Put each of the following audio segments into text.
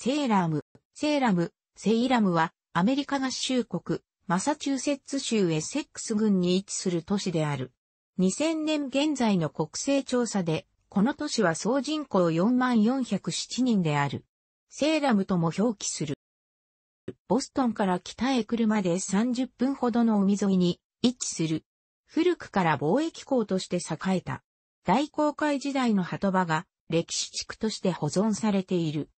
セーラム、セーラム、セイラムは、アメリカ合衆国、マサチューセッツ州エセックス郡に位置する都市である。2000年現在の国勢調査で、この都市は総人口4407人である。セーラムとも表記する。ボストンから北へ車で30分ほどの海沿いに位置する。古くから貿易港として栄えた。大航海時代の波止場が歴史地区として保存されている。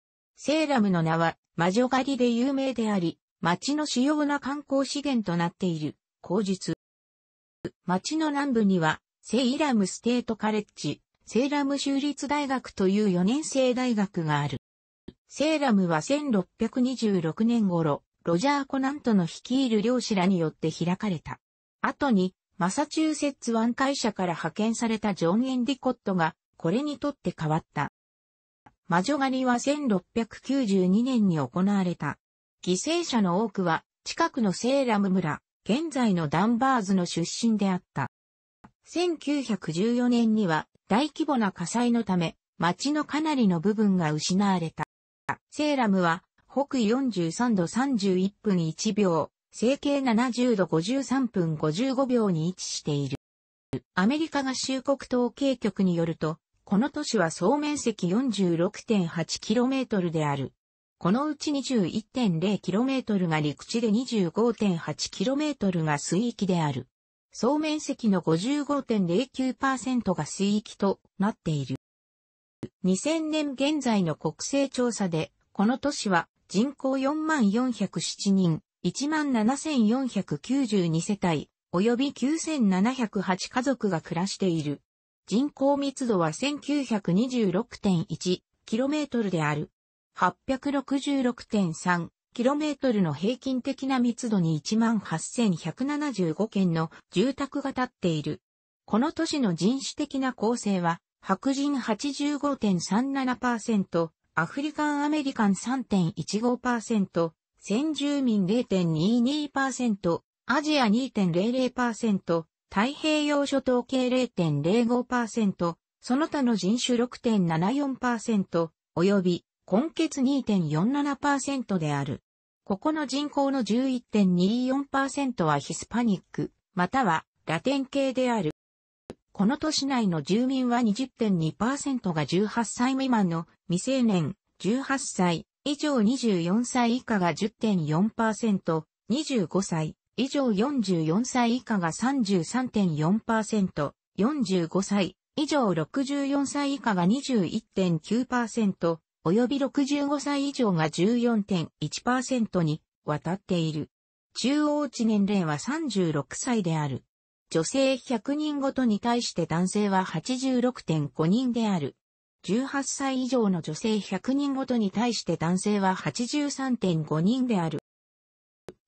セーラムの名は魔女狩りで有名であり、町の主要な観光資源となっている、口実。町の南部には、セイラムステートカレッジ、セーラム州立大学という4年生大学がある。セーラムは1626年頃、ロジャー・コナントの率いる漁師らによって開かれた。後に、マサチューセッツ湾会社から派遣されたジョン・エンディコットが、これにとって変わった。魔女狩りは1692年に行われた。犠牲者の多くは近くのセーラム村、現在のダンバーズの出身であった。1914年には大規模な火災のため、町のかなりの部分が失われた。セーラムは北緯43度31分1秒、西形70度53分55秒に位置している。アメリカ合衆国統計局によると、この都市は総面積 46.8km である。このうち 21.0km が陸地で 25.8km が水域である。総面積の55.09%が水域となっている。2000年現在の国勢調査で、この都市は人口4407人、17492世帯、及び9708家族が暮らしている。人口密度は 1926.1km である。866.3km の平均的な密度に18,175件の住宅が建っている。この都市の人種的な構成は、白人85.37%、アフリカンアメリカン3.15%、先住民0.22%、アジア2.00%、太平洋諸島系0.05%、その他の人種6.74%、及び、根血2.47%である。ここの人口の11.24%はヒスパニック、またはラテン系である。この都市内の住民は20.2%が18歳未満の未成年、18歳以上24歳以下が10.4%、25歳以上44歳以下が33.4%、45歳以上64歳以下が21.9%、及び65歳以上が14.1%に渡っている。中央値年齢は36歳である。女性100人ごとに対して男性は86.5人である。18歳以上の女性100人ごとに対して男性は83.5人である。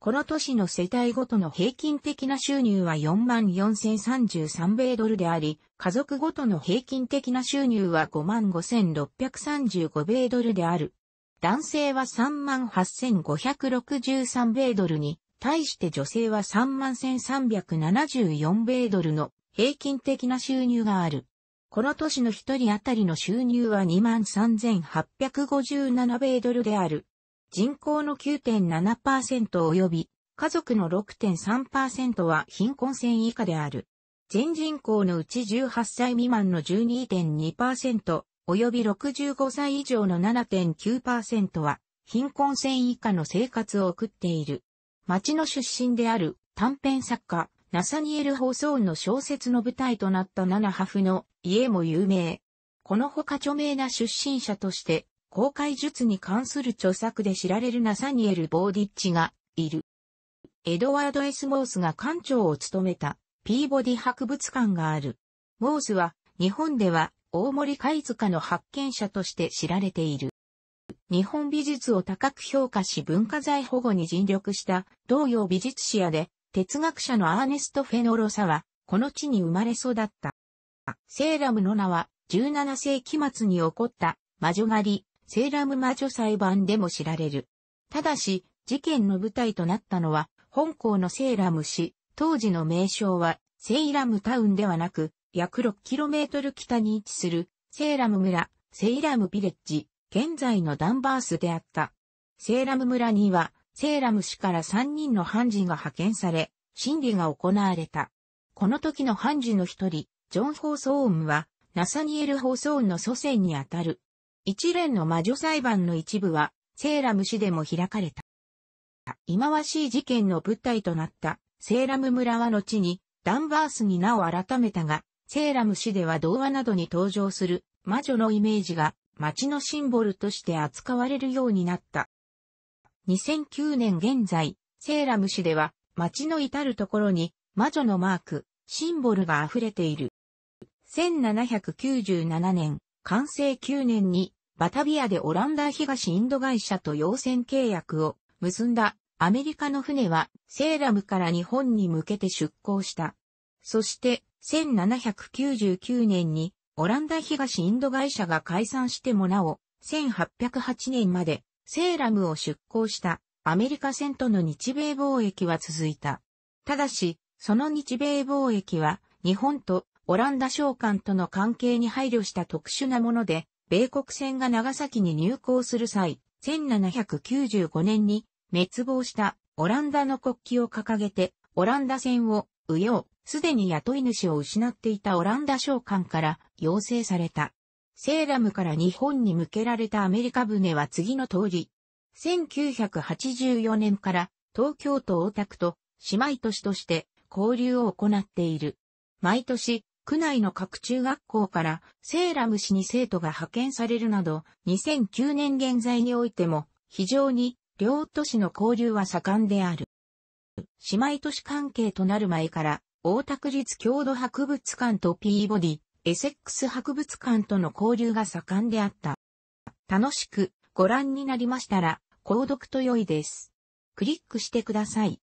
この都市の世帯ごとの平均的な収入は44,033米ドルであり、家族ごとの平均的な収入は55,635米ドルである。男性は38,563米ドルに、対して女性は31,374米ドルの平均的な収入がある。この年の一人当たりの収入は23,857米ドルである。人口の9.7%及び、家族の6.3%は貧困線以下である。全人口のうち18歳未満の12.2%、及び65歳以上の7.9%は、貧困線以下の生活を送っている。町の出身である短編作家、ナサニエル・ホーソーンの小説の舞台となったナナハフの家も有名。このほか著名な出身者として、公開術に関する著作で知られるナサニエル・ボーディッチがいる。エドワード・エス・モースが館長を務めたピーボディ博物館がある。モースは日本では大森貝塚の発見者として知られている。日本美術を高く評価し文化財保護に尽力した同様美術史屋で哲学者のアーネスト・フェノロサはこの地に生まれ育った。セーラムの名は17世紀末に起こった魔女狩り、セーラム魔女裁判でも知られる。ただし、事件の舞台となったのは、本校のセーラム市、当時の名称は、セイラムタウンではなく、約 6km 北に位置する、セーラム村、セイラムビレッジ、現在のダンバースであった。セーラム村には、セーラム市から3人の判事が派遣され、審理が行われた。この時の判事の一人、ジョン・ホーソーンは、ナサニエル・ホーソーンの祖先にあたる、一連の魔女裁判の一部は、セーラム市でも開かれた。忌まわしい事件の舞台となったセーラム村は後にダンバースに名を改めたが、セーラム市では童話などに登場する魔女のイメージが街のシンボルとして扱われるようになった。2009年現在、セーラム市では街の至るところに魔女のマーク、シンボルが溢れている。1797年、完成9年にバタビアでオランダ東インド会社と要船契約を結んだアメリカの船はセーラムから日本に向けて出港した。そして1799年にオランダ東インド会社が解散してもなお1808年までセーラムを出港したアメリカ船との日米貿易は続いた。ただし、その日米貿易は日本とオランダ商館との関係に配慮した特殊なもので、米国船が長崎に入港する際、1795年に滅亡したオランダの国旗を掲げて、オランダ船を、右う、すでに雇い主を失っていたオランダ商館から要請された。セーラムから日本に向けられたアメリカ船は次の通り。1984年から東京都大田区と姉妹都市として交流を行っている。毎年区内の各中学校からセーラム市に生徒が派遣されるなど、2009年現在においても非常に両都市の交流は盛んである。姉妹都市関係となる前から、大田区立郷土博物館とピーボディ、エセックス博物館との交流が盛んであった。楽しくご覧になりましたら、購読と良いです。クリックしてください。